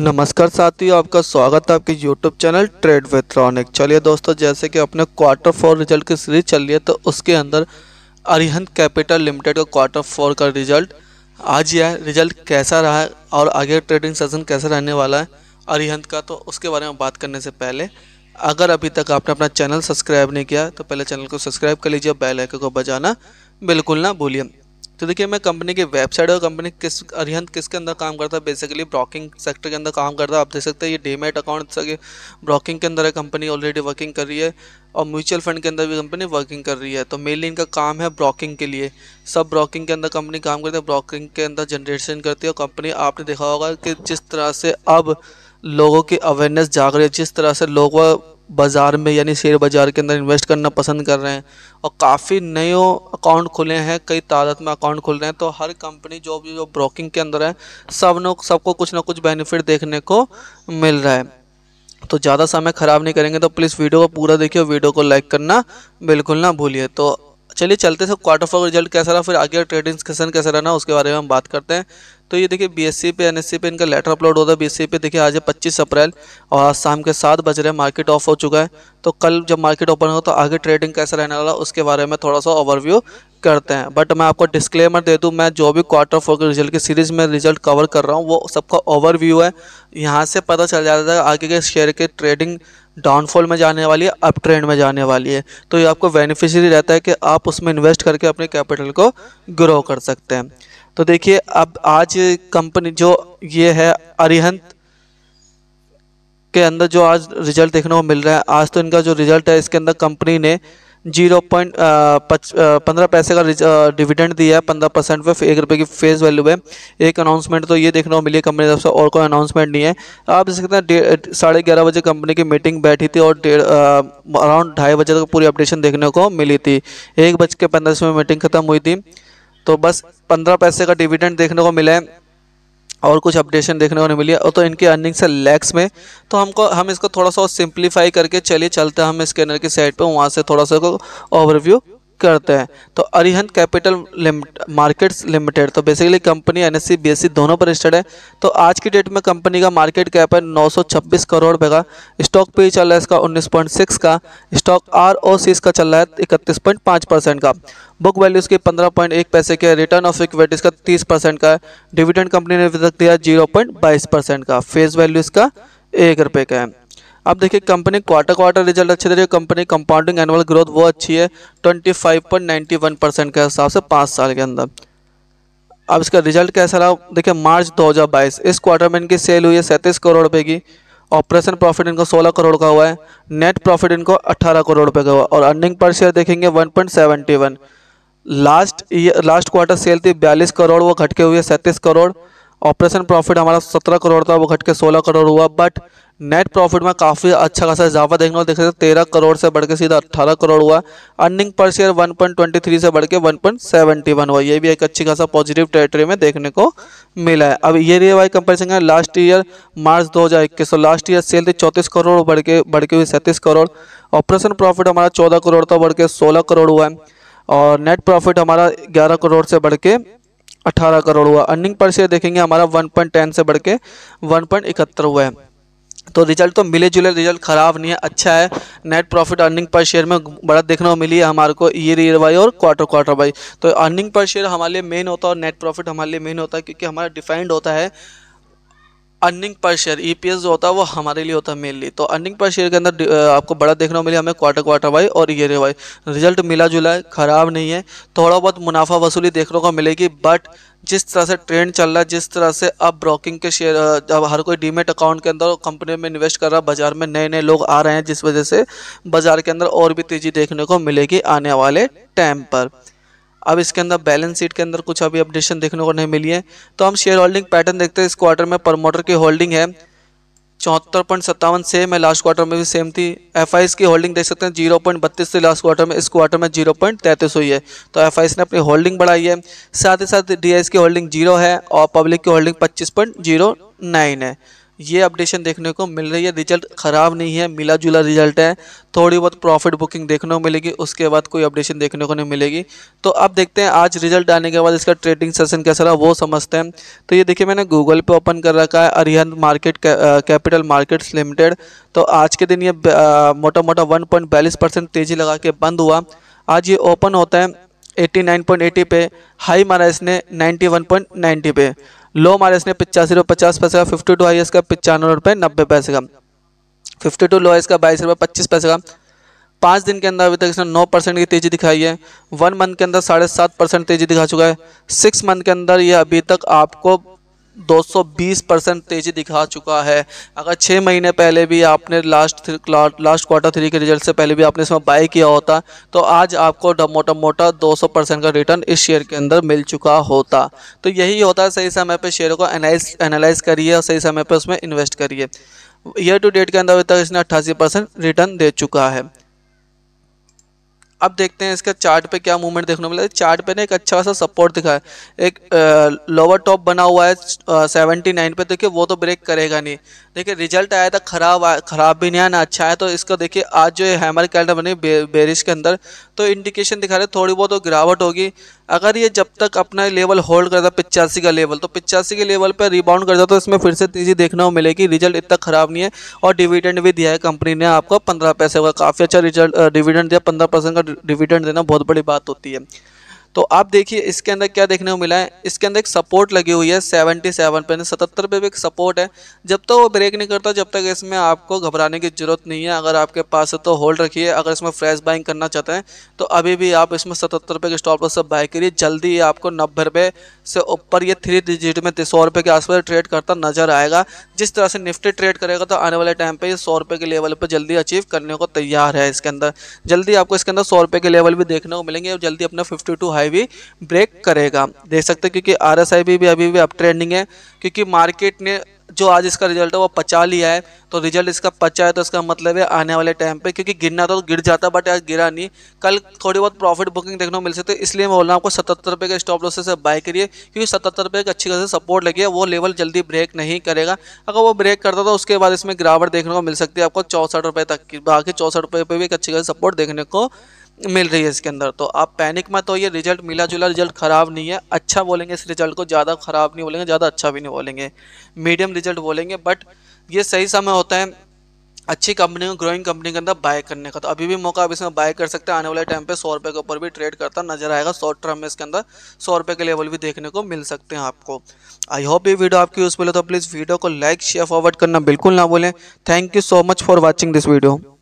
नमस्कार साथियों आपका स्वागत है आपके यूट्यूब चैनल ट्रेड वेट्रॉनिक चलिए दोस्तों जैसे कि अपने क्वार्टर फोर रिजल्ट की सीरीज चल रही है तो उसके अंदर अरिहंत कैपिटल लिमिटेड का क्वार्टर फोर का रिजल्ट आज यह रिजल्ट कैसा रहा है और आगे ट्रेडिंग सेशन कैसा रहने वाला है अरिहंत का तो उसके बारे में बात करने से पहले अगर अभी तक आपने अपना चैनल सब्सक्राइब नहीं किया तो पहले चैनल को सब्सक्राइब कर लीजिए बेल को बजाना बिल्कुल ना भूलिए तो देखिए मैं कंपनी की वेबसाइट और कंपनी किस अरिहंत किसके अंदर काम करता है बेसिकली ब्रोकिंग सेक्टर के अंदर काम करता है आप देख सकते हैं ये डीमेट अकाउंट सके ब्रोकिंग के अंदर है कंपनी ऑलरेडी वर्किंग कर रही है और म्यूचुअल फंड के अंदर भी कंपनी वर्किंग कर रही है तो मेनली इनका काम है ब्रोकिंग के लिए सब ब्रोकिंग के अंदर कंपनी काम करती है ब्रोकिंग के अंदर जनरेशन करती है और कंपनी आपने देखा होगा कि जिस तरह से अब लोगों की अवेयरनेस जाग रही है जिस तरह से लोग बाज़ार में यानी शेयर बाज़ार के अंदर इन्वेस्ट करना पसंद कर रहे हैं और काफ़ी नयो अकाउंट खुले हैं कई तादाद में अकाउंट खुल रहे हैं तो हर कंपनी जो भी जो ब्रोकिंग के अंदर है सब लोग सबको कुछ ना कुछ बेनिफिट देखने को मिल रहा है तो ज़्यादा समय ख़राब नहीं करेंगे तो प्लीज़ वीडियो को पूरा देखिए वीडियो को लाइक करना बिल्कुल ना भूलिए तो चलिए चलते थे क्वार्टर फोर रिजल्ट कैसा रहा फिर आगे ट्रेडिंग सेशन कैसा रहना उसके बारे में हम बात करते हैं तो ये देखिए बीएससी पे एनएससी पे इनका लेटर अपलोड होता है बीएससी पे देखिए आज है पच्चीस अप्रैल और आज शाम के सात बज रहे हैं मार्केट ऑफ हो चुका है तो कल जब मार्केट ओपन हो तो आगे ट्रेडिंग कैसे रहने वाला उसके बारे में थोड़ा सा ओवरव्यू करते हैं बट मैं आपको डिस्क्लेमर दे दूं मैं जो भी क्वार्टर फोर के रिजल्ट की सीरीज में रिजल्ट कवर कर रहा हूँ वो सबका ओवरव्यू है यहाँ से पता चल जाता है आगे के शेयर के ट्रेडिंग डाउनफॉल में जाने वाली है अप ट्रेंड में जाने वाली है तो ये आपको बेनिफिशियरी रहता है कि आप उसमें इन्वेस्ट करके अपने कैपिटल को ग्रो कर सकते हैं तो देखिए अब आज कंपनी जो ये है अरिहंत के अंदर जो आज रिजल्ट देखने को मिल रहा है आज तो इनका जो रिजल्ट है इसके अंदर कंपनी ने जीरो पॉइंट पंद्रह पैसे का डिविडेंड दिया है पंद्रह परसेंट पे एक रुपये की फेस वैल्यू है एक अनाउंसमेंट तो ये देखने को मिली है कंपनी की तरफ से और कोई अनाउंसमेंट नहीं है आप देख सकते हैं साढ़े ग्यारह बजे कंपनी की मीटिंग बैठी थी और अराउंड ढाई बजे तक पूरी अपडेशन देखने को मिली थी एक बज के पंद्रह मिनट मीटिंग खत्म हुई थी तो बस पंद्रह पैसे का डिविडेंड देखने को मिला है और कुछ अपडेशन देखने को नहीं मिली और तो इनकी अर्निंग से लैक्स में तो हमको हम इसको थोड़ा सा सिंप्लीफाई करके चलिए चलते हैं हम स्कैनर की साइड पर वहाँ से थोड़ा सा ओवरव्यू करते हैं तो अरिहंत कैपिटल मार्केट्स लिमिटेड तो बेसिकली कंपनी एन एस दोनों पर स्टेड है तो आज की डेट में कंपनी का मार्केट कैप है 926 करोड़ रुपये का स्टॉक पे चल रहा है इसका 19.6 का स्टॉक आर ओ सी इसका चल रहा है इकतीस परसेंट का बुक वैल्यू इसकी 15.1 पैसे के रिटर्न ऑफ इक्विटी इसका 30 परसेंट का डिविडेंड कंपनी ने दिया जीरो दिया बाईस परसेंट का फेस वैल्यू इसका एक रुपये का है अब देखिए कंपनी क्वार्टर क्वार्टर रिजल्ट अच्छे दे रही है कंपनी कंपाउंडिंग एनुअल ग्रोथ वो अच्छी है 25.91 परसेंट के हिसाब से पाँच साल के अंदर अब इसका रिजल्ट कैसा रहा देखिए मार्च 2022 इस क्वार्टर में इनकी सेल हुई है सैंतीस करोड़ रुपये की ऑपरेशन प्रॉफिट इनको 16 करोड़ का हुआ है नेट प्रॉफिट इनको 18 करोड़ रुपये का हुआ और अर्निंग पर शेयर देखेंगे one last year last quarter sale थी बयालीस करोड़ वो घटके हुए सैंतीस करोड़ ऑपरेशन प्रॉफिट हमारा सत्रह करोड़ था वो घट के सोलह करोड़ हुआ बट नेट प्रॉफिट में काफ़ी अच्छा खासा इजाफा देखने को देख सकते तेरह करोड़ से बढ़ के सीधा अट्ठारह करोड़ हुआ earning per share one point twenty three से बढ़ के वन पॉइंट सेवेंटी वन हुआ ये भी एक अच्छी खासा पॉजिटिव टेरेटरी में देखने को मिला है अब ये रही भाई कंपेरिजन है लास्ट ईयर मार्च दो इक्कीस और लास्ट ईयर सेल थी चौंतीस करोड़ बढ़ के बढ़ के हुई सैंतीस करोड़ ऑपरेशन प्रॉफिट हमारा चौदह करोड़ था बढ़ के सोलह करोड़ हुआ है और नेट प्रॉफिट हमारा ग्यारह करोड़ से बढ़ के अठारह करोड़ हुआ अर्निंग पर शेयर देखेंगे हमारा वन पॉइंट टेन से बढ़ के वन पॉइंट इकहत्तर हुआ है तो रिजल्ट तो मिले जुले रिजल्ट ख़राब नहीं है अच्छा है net profit earning per share में बड़ा देखने को मिली है हमारे को ईयर ईयर वाई और क्वार्टर क्वार्टर वाई तो अर्निंग पर शेयर हमारे लिए मेन होता है और नेट प्रॉफिट हमारे लिए मेन होता है क्योंकि हमारा डिफाइंड होता है अर्निंग पर शेयर ईपीएस जो होता है वो हमारे लिए होता है मेनली तो अर्निंग पर शेयर के अंदर आपको बड़ा देखने को मिला हमें क्वार्टर क्वार्टर वाई और ईयर वाई रिजल्ट मिला जुला है ख़राब नहीं है थोड़ा बहुत मुनाफा वसूली देखने को मिलेगी बट जिस तरह से ट्रेंड चल रहा है जिस तरह से अब ब्रोकिंग के शेयर अब हर कोई डीमेट अकाउंट के अंदर कंपनी में इन्वेस्ट कर रहा है बाज़ार में नए नए लोग आ रहे हैं जिस वजह से बाज़ार के अंदर और भी तेज़ी देखने को मिलेगी आने वाले टाइम पर अब इसके अंदर बैलेंस शीट के अंदर कुछ अभी अपडेशन देखने को नहीं मिली है तो हम शेयर होल्डिंग पैटर्न देखते हैं इस क्वार्टर में प्रमोटर की होल्डिंग है चौहत्तर पॉइंट सत्तावन सेम है लास्ट क्वार्टर में भी सेम थी एफ की होल्डिंग देख सकते हैं जीरो पॉइंट बत्तीस थी लास्ट क्वार्टर में इस क्वार्टर में जीरो पॉइंट तैंतीस हुई है तो एफ ने अपनी होल्डिंग बढ़ाई है साथ ही साथ डी की होल्डिंग जीरो है और पब्लिक की होल्डिंग पच्चीस पॉइंट जीरो नाइन है ये अपडेशन देखने को मिल रही है रिजल्ट ख़राब नहीं है मिला जुला रिजल्ट है थोड़ी बहुत प्रॉफिट बुकिंग देखने को मिलेगी उसके बाद कोई अपडेशन देखने को नहीं मिलेगी तो अब देखते हैं आज रिजल्ट आने के बाद इसका ट्रेडिंग सेशन कैसा रहा वो समझते हैं तो ये देखिए मैंने गूगल पे ओपन कर रखा है Arihant market capital markets limited तो आज के दिन ये मोटा मोटा वन तेज़ी लगा के बंद हुआ आज ये ओपन होता है एट्टी पे हाई मारा इसने नाइन्टी पे लो माइनस ने पिचासी रुपये पचास पैसे का फिफ्टी टू हाईएस्ट का पचानवे रुपये नब्बे पैसे का फिफ्टी टू लोएस्ट का बाईस रुपये पच्चीस पैसे का पाँच दिन के अंदर अभी तक इसने नौ परसेंट की तेज़ी दिखाई है वन मंथ के अंदर साढ़े सात परसेंट तेज़ी दिखा चुका है सिक्स मंथ के अंदर ये अभी तक आपको 220 परसेंट तेज़ी दिखा चुका है अगर छः महीने पहले भी आपने लास्ट लास्ट क्वार्टर थ्री के रिजल्ट से पहले भी आपने इसमें बाय किया होता तो आज आपको मोटा मोटा 200 परसेंट का रिटर्न इस शेयर के अंदर मिल चुका होता तो यही होता है सही समय पर शेयर को एनालाइज करिए और सही समय पर उसमें इन्वेस्ट करिए ईयर टू डेट के अंदर अभी तक इसने अट्ठासी परसेंट रिटर्न दे चुका है अब देखते हैं इसका चार्ट पे क्या मूवमेंट देखने को मिला है चार्ट पे ना एक अच्छा सा सपोर्ट दिखा है एक लोअर टॉप बना हुआ है सेवेंटी नाइन पर देखिए वो तो ब्रेक करेगा नहीं देखिए रिजल्ट आया था खराब खराब भी नहीं आया ना अच्छा है तो इसका देखिए आज जो है हैमर कैंडल बनी बे, बेरिश के अंदर तो इंडिकेशन दिखा रहे थोड़ी बहुत तो गिरावट होगी अगर ये जब तक अपना लेवल होल्ड करता पिचासी का लेवल तो पिचासी के लेवल पर रिबाउंड करता तो इसमें फिर से तेजी देखने को मिलेगी रिजल्ट इतना ख़राब नहीं है और डिविडेंड भी दिया है कंपनी ने आपको पंद्रह पैसे का काफ़ी अच्छा रिजल्ट डिविडेंड दिया पंद्रह परसेंट का डिविडेंड देना बहुत बड़ी बात होती है तो आप देखिए इसके अंदर क्या देखने को मिला है इसके अंदर एक सपोर्ट लगी हुई है सेवेंटी सेवन पे सतहत्तर पे भी एक सपोर्ट है जब तक तो वो ब्रेक नहीं करता जब तक इसमें आपको घबराने की जरूरत नहीं है अगर आपके पास है तो होल्ड रखिए अगर इसमें फ्रेश बाइंग करना चाहते हैं तो अभी भी आप इसमें सतहत्तर रुपये के स्टॉप पर सब बाई करिए जल्दी आपको नब्बे रुपये से ऊपर ये थ्री डिजिट में सौ रुपये के आसपास ट्रेड करता नजर आएगा जिस तरह से निफ्टी ट्रेड करेगा तो आने वाले टाइम पर ये सौ रुपये के लेवल पर जल्दी अचीव करने को तैयार है इसके अंदर जल्दी आपको इसके अंदर सौ रुपये के लेवल भी देखने को मिलेंगे और जल्दी अपना फिफ्टी टू हाई भी ब्रेक करेगा देख सकते क्योंकि आर एस भी अभी भी अप ट्रेंडिंग है क्योंकि मार्केट ने जो आज इसका रिजल्ट है वो पचा लिया है तो रिजल्ट इसका पचा है तो इसका मतलब है आने वाले टाइम पे क्योंकि गिरना तो गिर जाता बट आज गिरा नहीं कल थोड़ी बहुत प्रॉफिट बुकिंग देखने को मिल सकती है इसलिए मैं बोल रहा हूँ आपको सतहत्तर रुपये के स्टॉप लॉस से बाय करिए क्योंकि सतहत्तर रुपये का अच्छी खासी सपोर्ट लगी है वो लेवल जल्दी ब्रेक नहीं करेगा अगर वो ब्रेक करता तो उसके बाद इसमें गिरावट देखने को मिल सकती है आपको चौंसठ रुपये तक बाकी चौंसठ रुपये पर भी एक अच्छी खासी सपोर्ट देखने को मिल रही है इसके अंदर तो आप पैनिक मत ये रिजल्ट मिला जुला रिजल्ट ख़राब नहीं है अच्छा बोलेंगे इस रिजल्ट को ज़्यादा ख़राब नहीं बोलेंगे ज़्यादा अच्छा भी नहीं बोलेंगे मीडियम रिजल्ट बोलेंगे बट ये सही समय होता है अच्छी कंपनी को ग्रोइंग कंपनी के अंदर बाय करने का तो अभी भी मौका आप इसमें बाय कर सकते हैं आने वाले टाइम पे सौ रुपये के ऊपर भी ट्रेड करता नजर आएगा शॉर्ट टर्म में इसके अंदर सौ रुपये के लेवल भी देखने को मिल सकते हैं आपको आई होप ये वीडियो आपकी यूज़फुल है तो प्लीज़ वीडियो को लाइक शेयर फॉरवर्ड करना बिल्कुल ना बोलें thank you so much for watching this video